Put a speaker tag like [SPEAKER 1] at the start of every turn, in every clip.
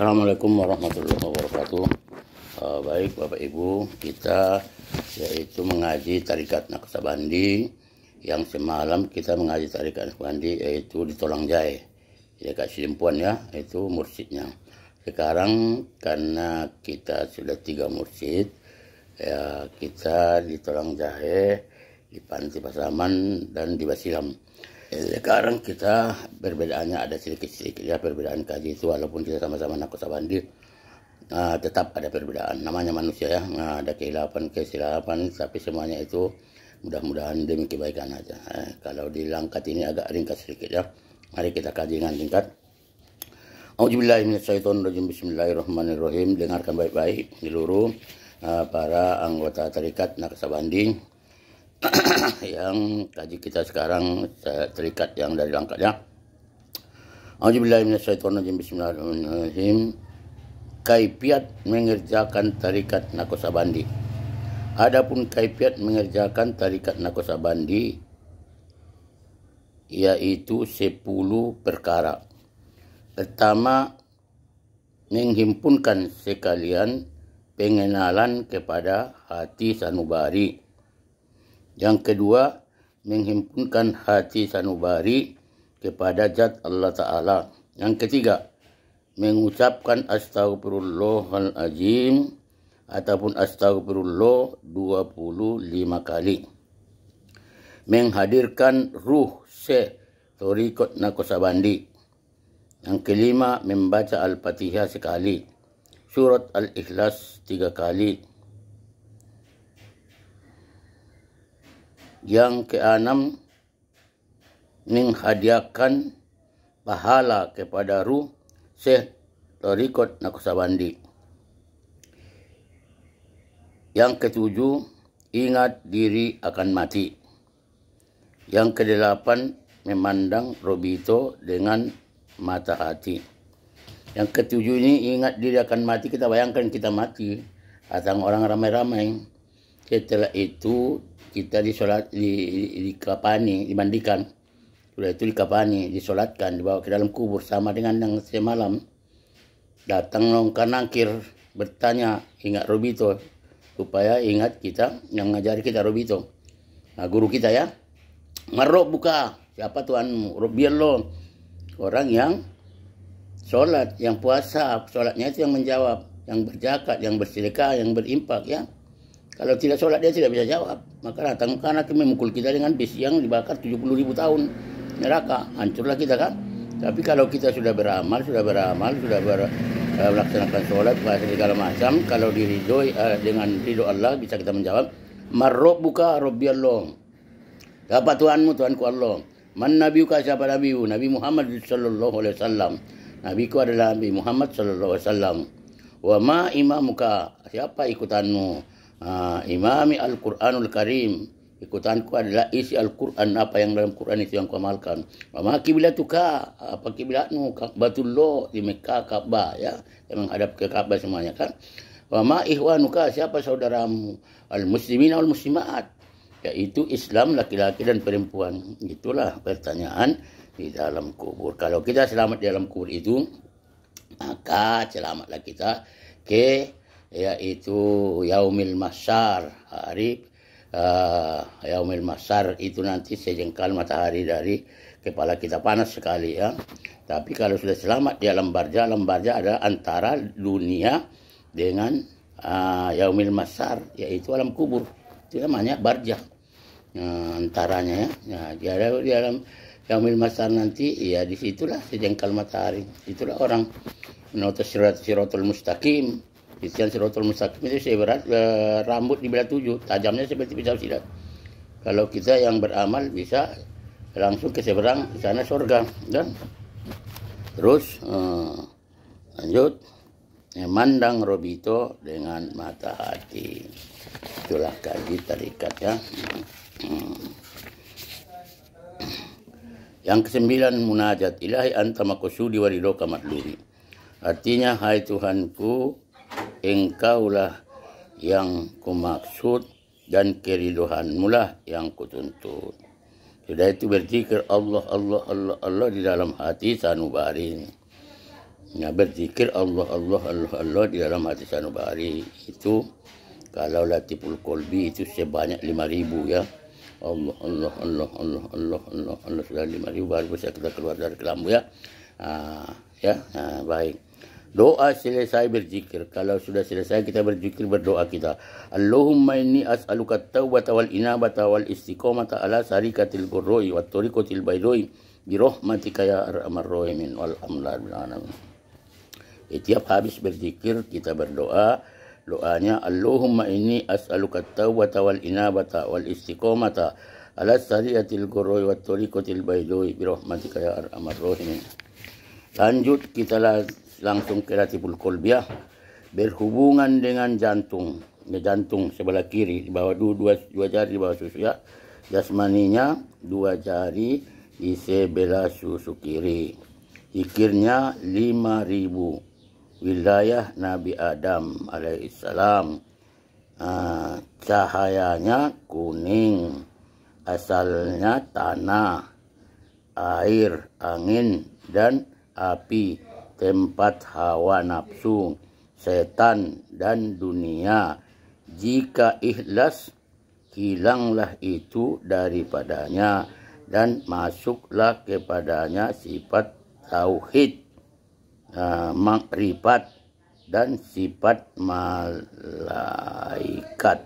[SPEAKER 1] Assalamualaikum warahmatullahi wabarakatuh. Uh, baik Bapak Ibu, kita yaitu mengaji tarikat Naksabandi yang semalam kita mengaji tarikat Naksabandi yaitu di Tolang Jaya. Ya Kak Simpuan ya, itu mursidnya. Sekarang karena kita sudah tiga mursid, ya kita di Tolang Jaya, di Panti Pasaman dan di Basilam Eh, sekarang kita perbedaannya ada sedikit-sedikit ya perbedaan kaji itu walaupun kita sama-sama naksabandir uh, nah, tetap ada perbedaan namanya manusia ya nah, ada kehilapan kesilapan tapi semuanya itu mudah-mudahan demi kebaikan aja eh, kalau di langkat ini agak ringkas sedikit ya mari kita kaji dengan tingkat Bismillahirrahmanirrahim dengarkan baik-baik seluruh uh, para anggota terikat naksabandir yang tadi kita sekarang terikat yang dari langkahnya. Alhamdulillahirrahmanirrahim. Bismillahirrahmanirrahim. Kaifiat mengerjakan tarikat nakosabandi. Adapun kaifiat mengerjakan tarikat nakosabandi yaitu 10 perkara. Pertama, menghimpunkan sekalian pengenalan kepada hati sanubari yang kedua, menghimpunkan hati sanubari kepada zat Allah Ta'ala. Yang ketiga, mengucapkan astagfirullahalazim ataupun astagfirullah 25 kali. Menghadirkan ruh se torikot nakosabandi. Yang kelima, membaca Al-Fatihah sekali. Surat Al-Ikhlas tiga kali yang keenam menghadiahkan pahala kepada ruh Syekh Torikot Nakusabandi. Yang ketujuh, ingat diri akan mati. Yang kedelapan, memandang Robito dengan mata hati. Yang ketujuh ini ingat diri akan mati, kita bayangkan kita mati. Datang orang ramai-ramai. Setelah itu kita disolat di, di, dikapani dimandikan sudah itu di kapani disolatkan dibawa ke dalam kubur sama dengan yang semalam datang nongka nangkir bertanya ingat Robito supaya ingat kita yang ngajari kita Robito nah, guru kita ya marok buka siapa tuanmu lo orang yang sholat yang puasa sholatnya itu yang menjawab yang berzakat yang bersedekah yang berimpak ya kalau tidak sholat dia tidak bisa jawab. Maka datang karena memukul kita dengan besi yang dibakar 70 ribu tahun neraka. Hancurlah kita kan. Tapi kalau kita sudah beramal, sudah beramal, sudah ber, uh, melaksanakan sholat, bahasa segala macam, kalau diridoi uh, eh, dengan ridho Allah bisa kita menjawab. Marrob buka Robbi Allah. Siapa Tuhanmu Tuhanku Allah. Man nabiuka siapa nabiu? Nabi Muhammad sallallahu alaihi wasallam. Nabiku adalah Nabi Muhammad sallallahu alaihi wasallam. Wa ma imamuka? Siapa ikutanmu? uh, imami Al-Quranul Karim ikutanku adalah isi Al-Quran apa yang dalam Quran itu yang kau amalkan. Mama kiblatuka apa kiblatmu Batullah di Mekah Ka'bah ya yang menghadap ke Ka'bah semuanya kan. Mama ihwanuka siapa saudaramu al muslimin al muslimat yaitu Islam laki-laki dan perempuan. Itulah pertanyaan di dalam kubur. Kalau kita selamat di dalam kubur itu maka selamatlah kita ke yaitu Yaumil Masar hari uh, Yaumil Masar itu nanti sejengkal matahari dari kepala kita panas sekali ya tapi kalau sudah selamat di alam barja alam barja ada antara dunia dengan uh, Yaumil Masar yaitu alam kubur itu namanya barja uh, eh, antaranya ya nah, di, ada di alam Yaumil Masar nanti ya disitulah sejengkal matahari itulah orang menotis siratul mustaqim Ikhtiar sirotol mustaqim itu seberat e, eh, rambut di belah tujuh, tajamnya seperti pisau silat. Kalau kita yang beramal bisa langsung ke seberang sana surga dan terus e, lanjut memandang Robito dengan mata hati. Itulah kaji tarikat ya. Yang kesembilan munajat ilahi antamakusudi waridoka matluri. Artinya hai Tuhanku engkaulah yang kumaksud dan keriduhanmu lah yang kutuntut. Sudah itu berzikir Allah, Allah, Allah, Allah di dalam hati sanubari. Ya berzikir Allah, Allah, Allah, Allah di dalam hati sanubari itu kalau latiful kolbi itu sebanyak lima ribu ya. Allah, Allah, Allah, Allah, Allah, Allah, Allah, Allah, lima ribu baru bisa kita keluar dari kelambu ya. Ah, ya, Allah, baik. Doa selesai berzikir. Kalau sudah selesai kita berzikir berdoa kita. Allahumma inni as'aluka at-taubata wal inabata wal istiqomata ala sarikatil burroi wa tariqatil baydoi bi rahmatika ya arhamar rahimin wal alamin. Setiap eh, habis berzikir kita berdoa doanya Allahumma inni as'aluka at-taubata wal inabata wal istiqomata ala sarikatil burroi wa tariqatil baydoi bi rahmatika ya arhamar rahimin. Lanjut kita lagi langsung ke ratibul kolbiah berhubungan dengan jantung ya jantung sebelah kiri di bawah dua, dua, dua jari di bawah susu ya jasmaninya dua jari di sebelah susu kiri lima 5000 wilayah Nabi Adam alaihissalam uh, cahayanya kuning asalnya tanah air angin dan api tempat hawa nafsu, setan, dan dunia. Jika ikhlas, hilanglah itu daripadanya dan masuklah kepadanya sifat tauhid, makrifat, dan sifat malaikat.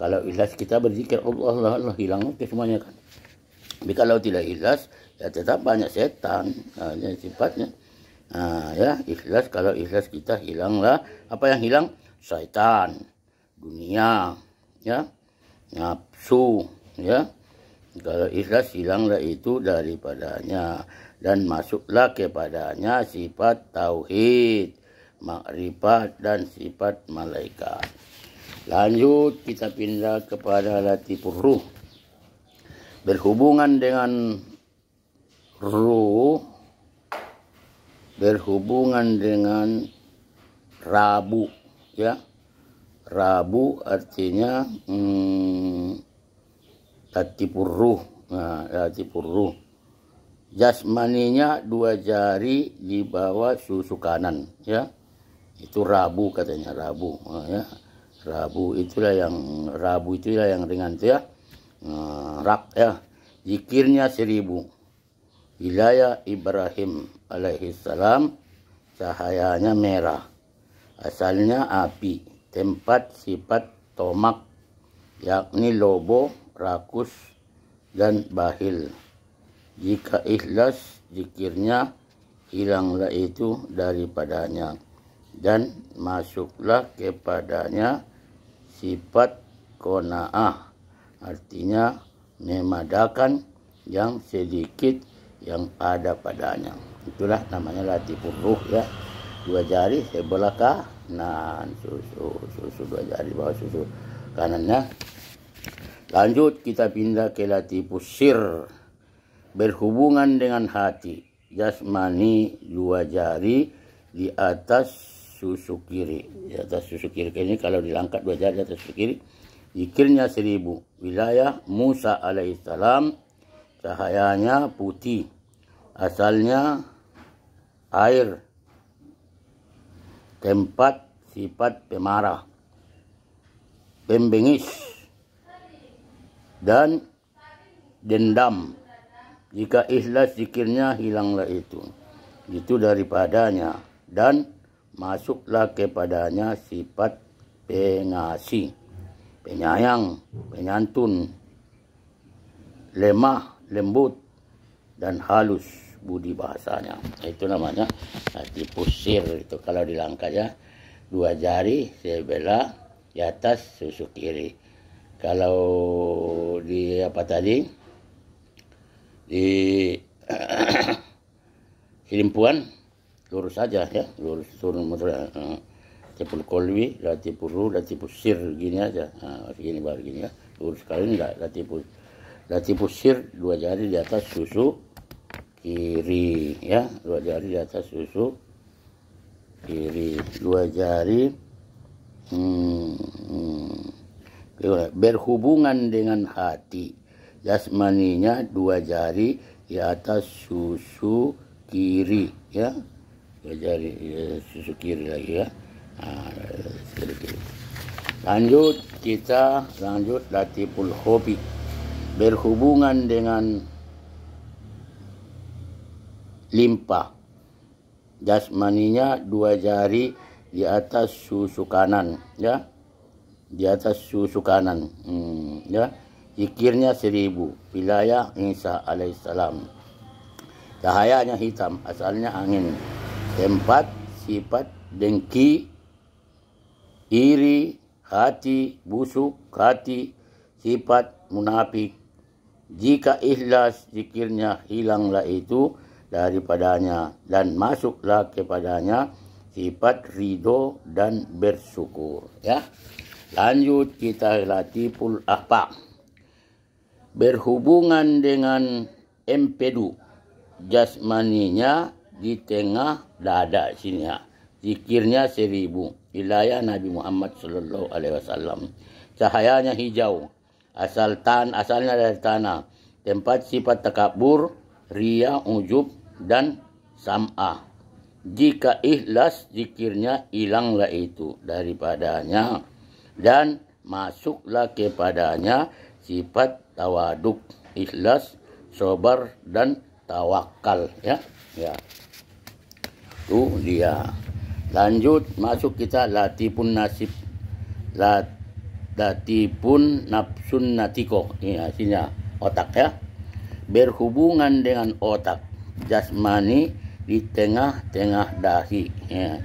[SPEAKER 1] Kalau ikhlas kita berzikir Allah, Allah, Allah hilang oke semuanya kan. Tapi kalau tidak ikhlas, ya tetap banyak setan, hanya sifatnya. Nah, ya, ikhlas kalau ikhlas kita hilanglah apa yang hilang? Syaitan, dunia, ya, nafsu, ya. Kalau ikhlas hilanglah itu daripadanya dan masuklah kepadanya sifat tauhid, makrifat dan sifat malaikat. Lanjut kita pindah kepada latifur ruh. Berhubungan dengan ruh berhubungan dengan Rabu ya Rabu artinya hmm, tatipurruh nah tatipurruh jasmaninya dua jari di bawah susu kanan ya itu Rabu katanya Rabu nah, ya Rabu itulah yang Rabu itulah yang ringan itu ya nah, rak ya zikirnya seribu wilayah Ibrahim alaihi salam cahayanya merah. Asalnya api, tempat sifat tomak, yakni lobo, rakus, dan bahil. Jika ikhlas, zikirnya hilanglah itu daripadanya. Dan masuklah kepadanya sifat kona'ah, artinya memadakan yang sedikit yang ada padanya itulah namanya latifur ruh ya dua jari sebelah kanan susu susu dua jari bawah susu kanannya lanjut kita pindah ke latifus sir berhubungan dengan hati jasmani dua jari di atas susu kiri di atas susu kiri ini kalau dilangkat dua jari di atas susu kiri zikirnya seribu wilayah Musa alaihissalam cahayanya putih asalnya air tempat sifat pemarah pembengis dan dendam jika ikhlas zikirnya hilanglah itu itu daripadanya dan masuklah kepadanya sifat pengasih penyayang penyantun lemah lembut dan halus budi bahasanya itu namanya hati pusir itu kalau di langkahnya dua jari saya di atas susu kiri kalau di apa tadi di kirimpuan lurus saja ya lurus turun motor eh, tipul kolwi lati puru lati pusir gini aja nah, gini baru gini ya lurus sekali enggak pus lati pusir dua jari di atas susu kiri ya dua jari di atas susu kiri dua jari hmm, hmm, berhubungan dengan hati jasmaninya dua jari di atas susu kiri ya dua jari ya, susu kiri lagi ya nah, lanjut kita lanjut latiful hobi berhubungan dengan limpa Jasmaninya dua jari di atas susu kanan, ya. Di atas susu kanan, hmm, ya. Zikirnya seribu. Wilayah Isa alaihissalam. Cahayanya hitam, asalnya angin. Tempat, sifat, dengki, iri, hati, busuk, hati, sifat, munafik. Jika ikhlas zikirnya hilanglah itu, daripadanya dan masuklah kepadanya sifat ridho dan bersyukur ya lanjut kita latiful apa berhubungan dengan empedu jasmaninya di tengah dada sini ya zikirnya seribu wilayah Nabi Muhammad Shallallahu Alaihi Wasallam cahayanya hijau asal tan asalnya dari tanah tempat sifat takabur ria ujub dan sam'ah. Jika ikhlas zikirnya hilanglah itu daripadanya dan masuklah kepadanya sifat tawaduk, ikhlas, sobar dan tawakal ya. Ya. Itu dia. Lanjut masuk kita latipun nasib. Lat pun nafsun natiko. Ini hasilnya otak ya. Berhubungan dengan otak jasmani di tengah-tengah dahi ya.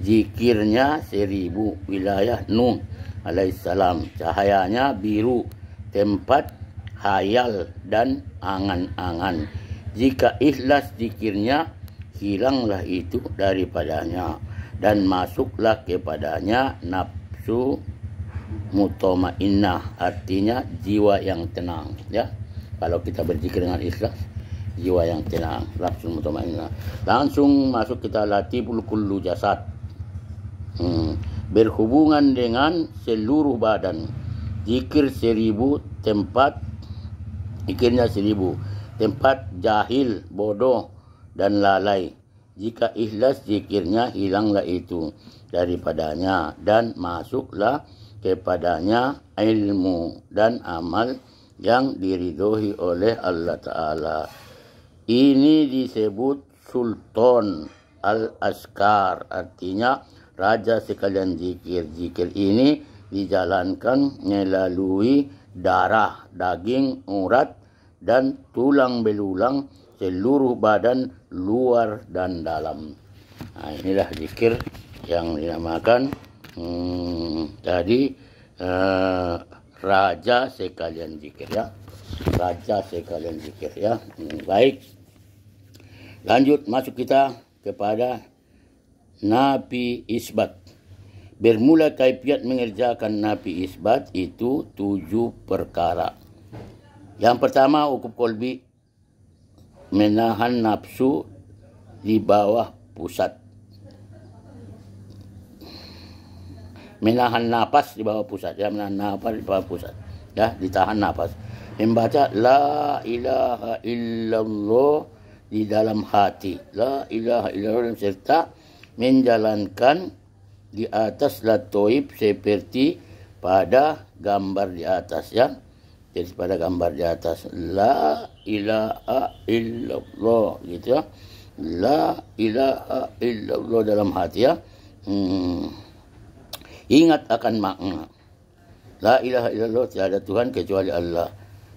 [SPEAKER 1] zikirnya seribu wilayah Nuh alaihissalam cahayanya biru tempat hayal dan angan-angan jika ikhlas zikirnya hilanglah itu daripadanya dan masuklah kepadanya nafsu mutoma innah artinya jiwa yang tenang ya kalau kita berzikir dengan ikhlas jiwa yang tenang langsung mutmainnah langsung masuk kita bulu kullu jasad hmm. berhubungan dengan seluruh badan zikir seribu tempat zikirnya seribu tempat jahil bodoh dan lalai jika ikhlas zikirnya hilanglah itu daripadanya dan masuklah kepadanya ilmu dan amal yang diridhoi oleh Allah Ta'ala. Ini disebut Sultan Al-Askar, artinya raja sekalian zikir. Zikir ini dijalankan melalui darah, daging, urat, dan tulang belulang seluruh badan luar dan dalam. Nah, inilah zikir yang dinamakan hmm, tadi eh, raja sekalian zikir ya. Raja sekalian zikir ya. Hmm, baik. Lanjut masuk kita kepada nabi isbat. Bermula kaifiat mengerjakan nabi isbat itu tujuh perkara. Yang pertama ukup kolbi menahan nafsu di bawah pusat. Menahan nafas di bawah pusat. Ya, menahan nafas di bawah pusat. Ya, ditahan nafas. Membaca La ilaha illallah di dalam hati la ilaha illallah serta menjalankan di atas toib seperti pada gambar di atas ya jadi pada gambar di atas la ilaha illallah gitu ya la ilaha illallah dalam hati ya hmm. ingat akan makna la ilaha illallah tiada Tuhan kecuali Allah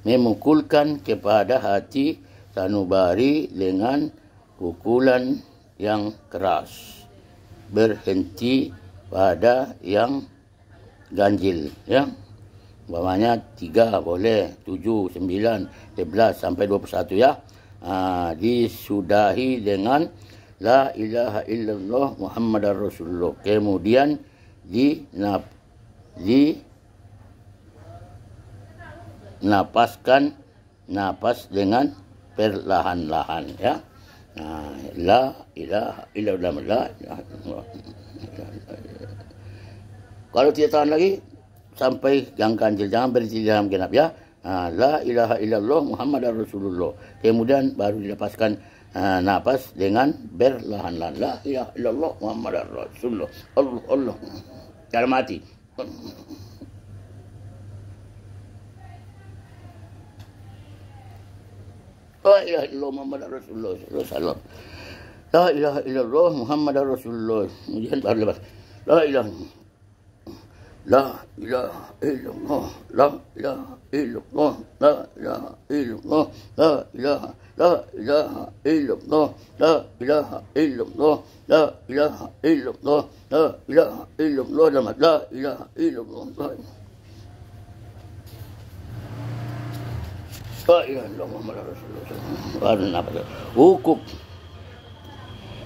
[SPEAKER 1] memukulkan kepada hati sanubari dengan pukulan yang keras. Berhenti pada yang ganjil ya. Umpamanya 3 boleh, 7, 9, 11 sampai 21 ya. Ha, disudahi dengan la ilaha illallah Muhammad Rasulullah. Kemudian di nap di napaskan napas dengan perlahan-lahan ya. Nah, la ilaha illallah la Kalau tidak tahan lagi sampai yang ganjil jangan berhenti di dalam genap ya. Nah, la ilaha illallah Muhammad Rasulullah. Kemudian baru dilepaskan uh, nafas dengan berlahan-lahan. La ilaha illallah Muhammad Rasulullah. Allah Allah. Dalam mati لا إله إلا الله محمد رسول الله صلى الله لا إله إلا الله محمد رسول الله لا إله لا إله إلا الله لا إله إلا الله لا إله إلا الله لا إله لا إله إلا الله لا إله إلا الله لا إله إلا الله لا إله إلا الله لا إله إلا الله Ya wukuf.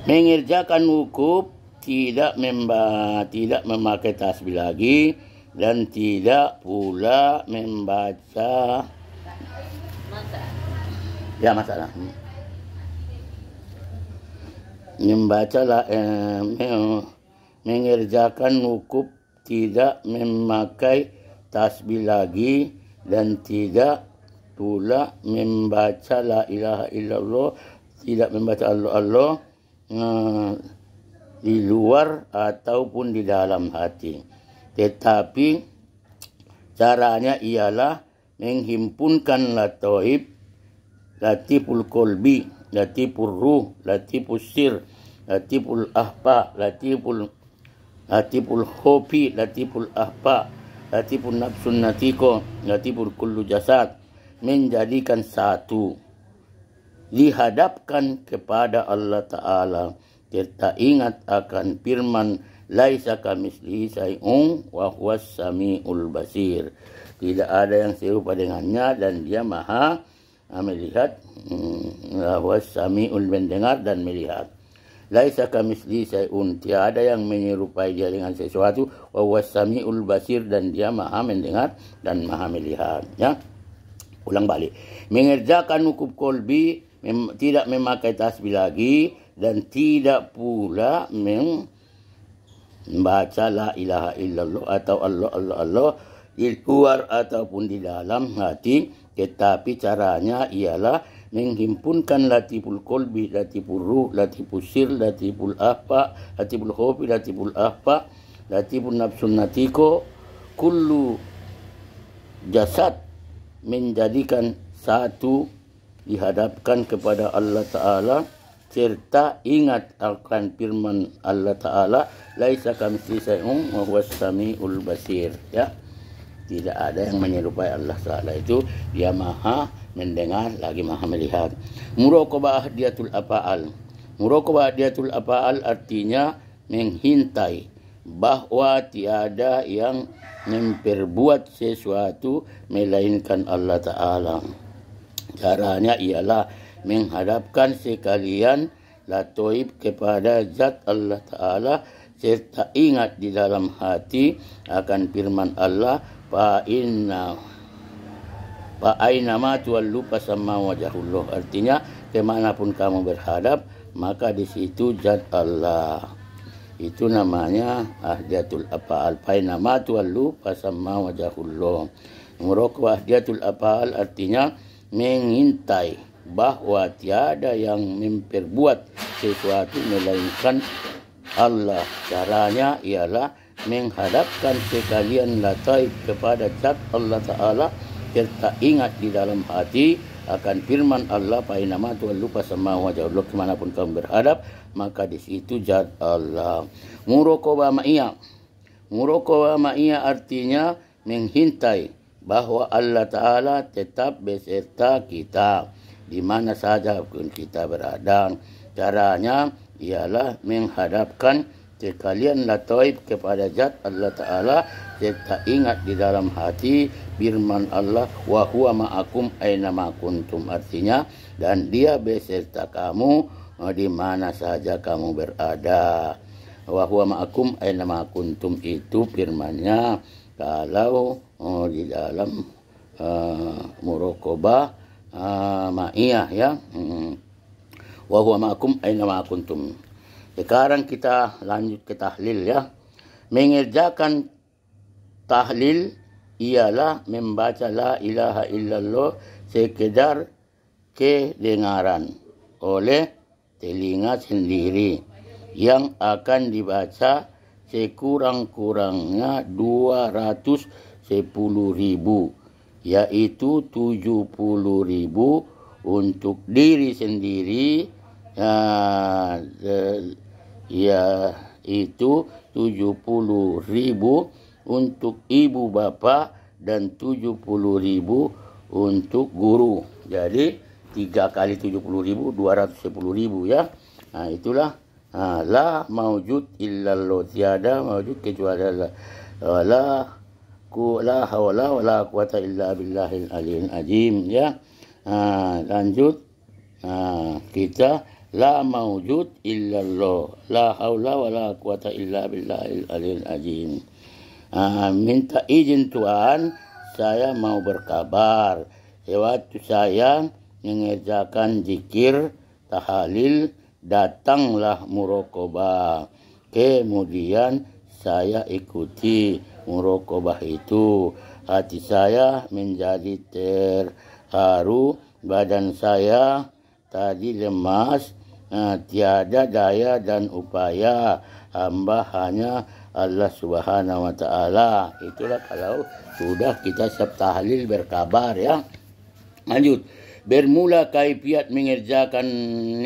[SPEAKER 1] Mengerjakan wukuf tidak memba tidak memakai tasbih lagi dan tidak pula membaca ya masalah membaca lah eh, mengerjakan wukuf tidak memakai tasbih lagi dan tidak pula membaca la ilaha illallah tidak membaca Allah Allah eh, di luar ataupun di dalam hati tetapi caranya ialah menghimpunkan latoib latiful kolbi latiful ruh latiful sir latiful ahba latiful latiful hopi latiful ahba latiful nafsun natiko latiful kullu jasad menjadikan satu dihadapkan kepada Allah Ta'ala kita ingat akan firman laisa kamisli sayung wa huwas samiul basir tidak ada yang serupa dengannya dan dia maha melihat hmm, huwas samiul mendengar dan melihat laisa kamisli sayung tiada yang menyerupai dia dengan sesuatu wa huwas samiul basir dan dia maha mendengar dan maha melihat ya ulang balik mengerjakan hukum kolbi mem, tidak memakai tasbih lagi dan tidak pula mem, membaca la ilaha illallah atau Allah Allah Allah di luar ataupun di dalam hati tetapi caranya ialah menghimpunkan latiful kolbi, latiful ruh, latiful sir, latiful apa, latiful kopi, latiful apa, latiful nafsun natiko, kullu jasad menjadikan satu dihadapkan kepada Allah Ta'ala serta ingat akan firman Allah Ta'ala laisa kami sayum wa huwa sami'ul basir ya tidak ada yang menyerupai Allah Ta'ala itu dia maha mendengar lagi maha melihat muraqabah ahdiyatul apa'al muraqabah ahdiyatul apa'al artinya menghintai bahwa tiada yang memperbuat sesuatu melainkan Allah Ta'ala. Caranya ialah menghadapkan sekalian latoib kepada zat Allah Ta'ala serta ingat di dalam hati akan firman Allah fa inna fa aina ma tuwallu sama wajhullah artinya ke manapun kamu berhadap maka di situ zat Allah itu namanya ahdiatul apa alfain nama tuallu pasama wajahullah merokok ahdiatul apal artinya mengintai bahwa tiada yang memperbuat sesuatu melainkan Allah caranya ialah menghadapkan sekalian latai kepada zat Allah Ta'ala serta ingat di dalam hati akan firman Allah pai nama Tuhan lupa sama wajah Allah ke manapun kamu berhadap maka di situ jad Allah murokoba ma'iyah murokoba ma'iyah artinya menghintai bahawa Allah Taala tetap beserta kita di mana saja pun kita berada caranya ialah menghadapkan Jika kalian lataib kepada zat Allah Ta'ala Jika ingat di dalam hati Firman Allah Wa ma'akum aina ma'kuntum Artinya dan dia beserta kamu eh, di mana saja kamu berada Wa ma'akum aina ma'kuntum Itu firmannya Kalau oh, di dalam uh, eh, murokobah uh, ma'iyah ya hmm. Wa ma'akum aina ma'kuntum sekarang kita lanjut ke tahlil ya. Mengerjakan tahlil ialah membaca la ilaha illallah sekedar kedengaran oleh telinga sendiri yang akan dibaca sekurang-kurangnya 210 ribu yaitu 70 ribu untuk diri sendiri ya, eh, yaitu puluh ribu untuk ibu bapak dan tujuh puluh ribu untuk guru jadi tiga kali tujuh puluh ribu dua ratus sepuluh ribu ya nah itulah nah, la maujud illallah tiada maujud kecuali Allah ah, la ku la hawla wa la quwata illa billahil aliyil azim ya nah, lanjut nah, kita La maujud illallah. La haula wa la quwata illa billahil alil azim. Uh, minta izin Tuhan, saya mau berkabar. Lewat saya mengerjakan zikir, tahalil, datanglah murokobah. Kemudian saya ikuti murokobah itu. Hati saya menjadi terharu, badan saya tadi lemas, Nah, tiada daya dan upaya hamba hanya Allah Subhanahu wa taala. Itulah kalau sudah kita siap tahlil berkabar ya. Lanjut. Bermula kaifiat mengerjakannya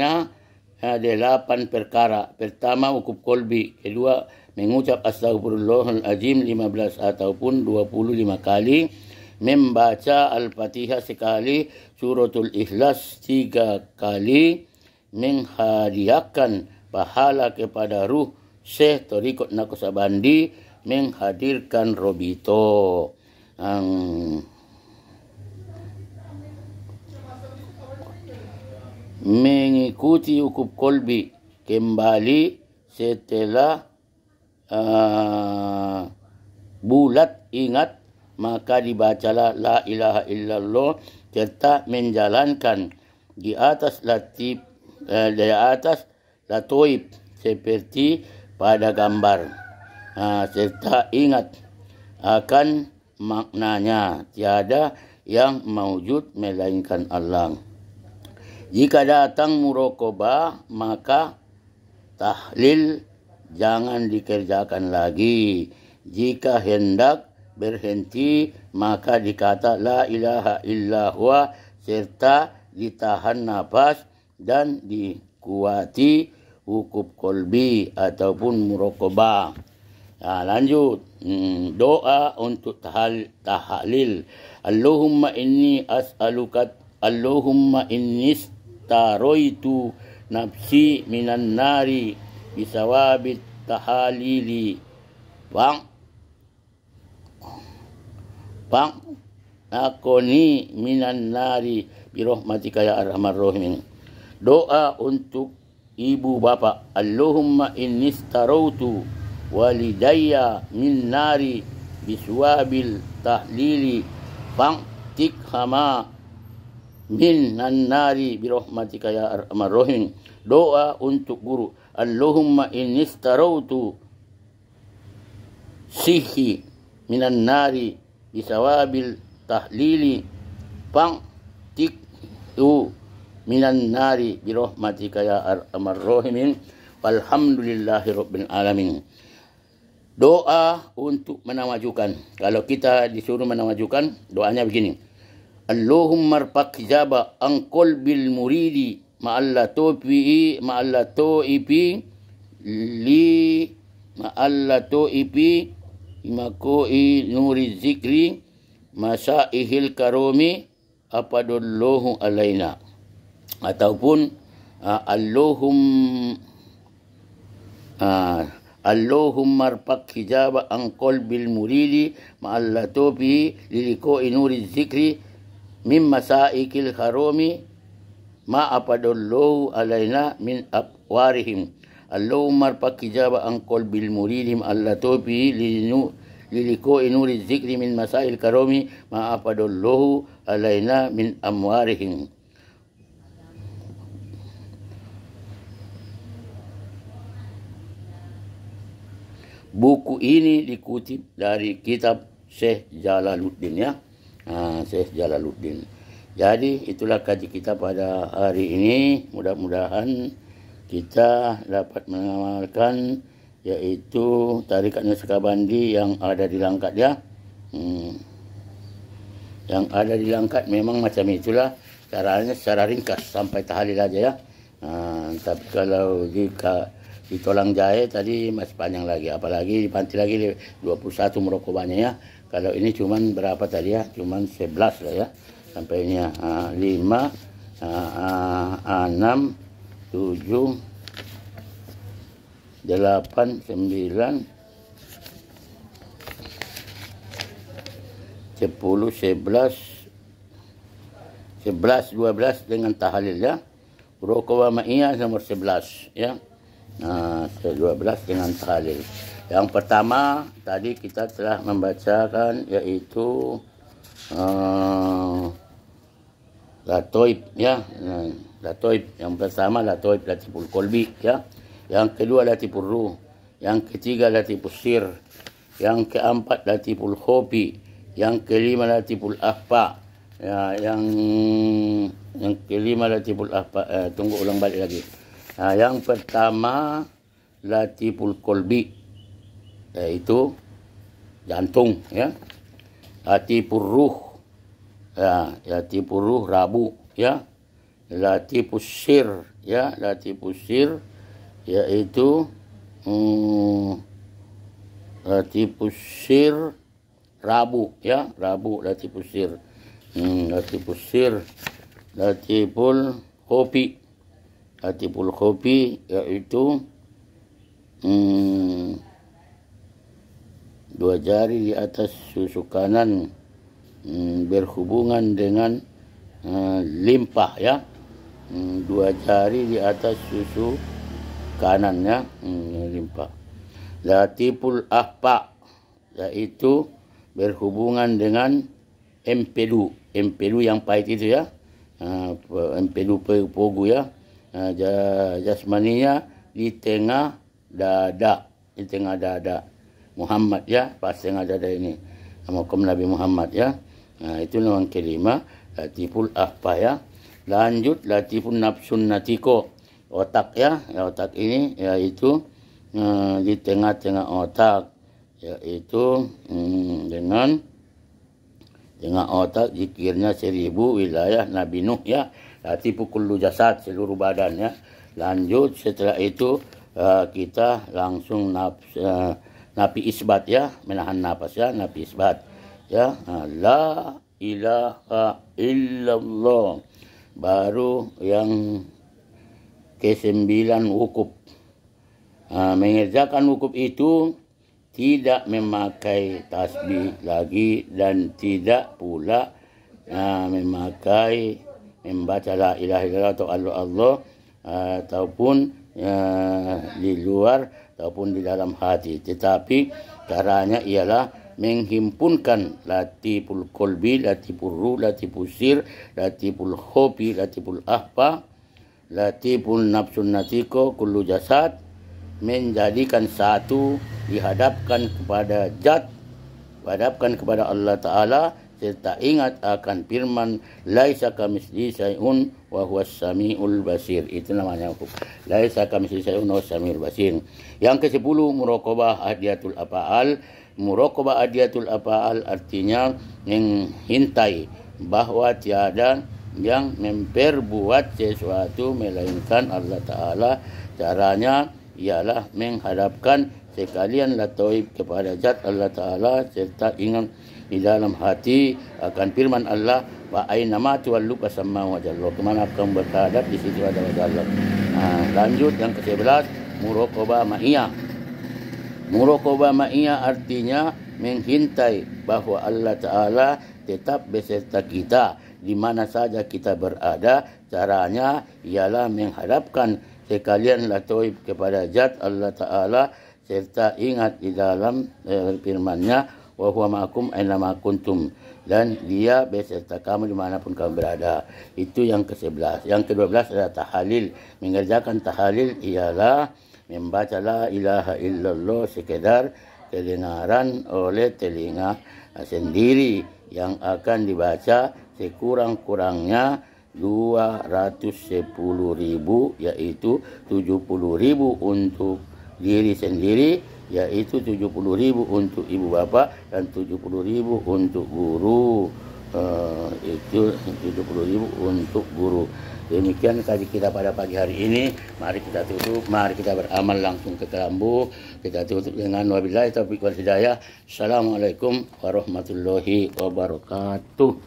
[SPEAKER 1] ya, ada delapan perkara. Pertama ukup kolbi, kedua mengucap astagfirullahalazim 15 ataupun 25 kali, membaca Al-Fatihah sekali, suratul Ikhlas tiga kali, menghadiahkan pahala kepada ruh Syekh Torikot Nakusabandi menghadirkan Robito. Ang mengikuti ukup kolbi kembali setelah uh, bulat ingat maka dibacalah la ilaha illallah serta menjalankan di atas latif eh, dari atas tatoib seperti pada gambar nah, serta ingat akan maknanya tiada yang mewujud melainkan Allah jika datang murokoba maka tahlil jangan dikerjakan lagi jika hendak berhenti maka dikata la ilaha illallah serta ditahan nafas dan dikuati hukum kolbi ataupun Murokoba. Ha, lanjut hmm, doa untuk tahal tahalil. Allahumma inni as'alukat Allahumma inni staroitu nafsi minan nari bisawabit tahalili bang bang aku ni minan nari birahmatika ya arhamar rahimin doa untuk ibu bapa Allahumma inni starautu walidayya min nari biswabil tahlili tik hama min nan nari birahmatika ya arhamar rahim doa untuk guru Allahumma inni starautu sihi min minan nari biswabil tahlili tu. minan nari rahmatika ya arhamar rahimin walhamdulillahi rabbil alamin doa untuk menamajukan kalau kita disuruh menamajukan doanya begini Allahumma arfaq hijaba an qalbil muridi ma'alla ma alla taw'ibi li ma'alla taw'ibi mako'i nuri zikri masaihil apa apadullahu alaina ataupun ah, allahum ah, allahum marpak hijab an bil muridi ma'allatu bi liliko inuri zikri min masaikil harami ma apa apadallahu alaina min aqwarihim allahum marpak hijab an bil muridi ma'allatu bi lilinu liliko inuri zikri min masaikil karami ma apa apadallahu alaina min amwarihim Buku ini dikutip dari kitab Syekh Jalaluddin ya. Nah, Syekh Jalaluddin. Jadi itulah kaji kita pada hari ini. Mudah-mudahan kita dapat mengamalkan yaitu tarikat Nuskabandi yang ada di Langkat ya. Hmm. Yang ada di Langkat memang macam itulah caranya secara ringkas sampai tahlil aja ya. tapi kalau di di Tolang Jahe tadi masih panjang lagi apalagi di Panti lagi 21 merokobanya ya kalau ini cuman berapa tadi ya cuman 11 lah ya sampai sampainya uh, 5 uh, uh, 6 7 8 9 10, 11, 11, 12 dengan tahalil ya. Rokowama'iyah nomor 11 ya. Nah, ke-12 dengan tahlil. Yang pertama tadi kita telah membacakan yaitu uh, Latoib ya. Latoib yang pertama Latoib Latiful Kolbi ya. Yang kedua Latiful Ruh. Yang ketiga Latiful Sir. Yang keempat Latiful Hobi. Yang kelima Latiful apa? Ya, yang yang kelima Latiful apa? Eh, tunggu ulang balik lagi. Nah, yang pertama latiful kolbi yaitu jantung ya. Latiful ruh ya, latiful ruh rabu ya. Latiful sir ya, latiful sir yaitu hmm, latiful sir rabu ya, rabu latiful sir. Hmm, latiful sir latiful kopi atibul khobi yaitu hmm, dua jari di atas susu kanan hmm, berhubungan dengan hmm, eh, limpa ya hmm, dua jari di atas susu kanan ya hmm, limpa latipul apa iaitu berhubungan dengan empedu empedu yang pahit itu ya empedu ah, pogu ya nah, jasmania di tengah dada di tengah dada Muhammad ya pas tengah dada ini makom Nabi Muhammad ya nah itu nomor kelima latiful apa ya lanjut latifun nafsun natiko otak ya, ya otak ini yaitu eh, di tengah-tengah otak yaitu hmm, dengan tengah otak zikirnya seribu wilayah Nabi Nuh ya hati nah, pukul jasad seluruh badannya lanjut setelah itu uh, kita langsung naf, uh, eh, napi isbat ya menahan nafas ya napi isbat ya nah, la ilaha illallah baru yang ke sembilan wukuf uh, mengerjakan wukuf itu tidak memakai tasbih lagi dan tidak pula uh, memakai membaca la ilaha illallah atau Allah Allah eh, ataupun ya, di luar ataupun di dalam hati tetapi caranya ialah menghimpunkan latiful kolbi, latiful ruh, latiful sir, latiful khopi, latiful ahpa, latiful nafsun natiko, kullu jasad, menjadikan satu dihadapkan kepada jad, hadapkan kepada Allah Ta'ala, serta ingat akan firman laisa kamisli sayun wa huwa samiul basir itu namanya laisa kamisli sayun wa samiul basir yang ke 10 muraqabah adiatul apaal muraqabah adiatul apaal artinya menghintai bahwa tiada yang memperbuat sesuatu melainkan Allah Ta'ala caranya ialah menghadapkan sekalian latoib kepada zat Allah Ta'ala serta ingat di dalam hati akan firman Allah wa aina ma tuwallu fasamma wajhallah kemana kamu berhadap di situ ada Allah nah, lanjut yang ke-11 muraqabah ma'iyah muraqabah ma'iyah artinya menghintai bahwa Allah taala tetap beserta kita di mana saja kita berada caranya ialah menghadapkan sekalian latoib kepada zat Allah taala serta ingat di dalam eh, firman-Nya wa huwa ma'akum Makuntum dan dia beserta kamu dimanapun kamu berada itu yang ke-11 yang ke-12 adalah tahalil mengerjakan tahalil ialah membaca la ilaha illallah sekedar kedengaran oleh telinga sendiri yang akan dibaca sekurang-kurangnya ribu yaitu ribu untuk diri sendiri yaitu tujuh puluh ribu untuk ibu bapak dan tujuh puluh ribu untuk guru eh, itu tujuh puluh ribu untuk guru demikian kaji kita pada pagi hari ini mari kita tutup mari kita beramal langsung ke kelambu kita tutup dengan wabilai taufiq wal hidayah assalamualaikum warahmatullahi wabarakatuh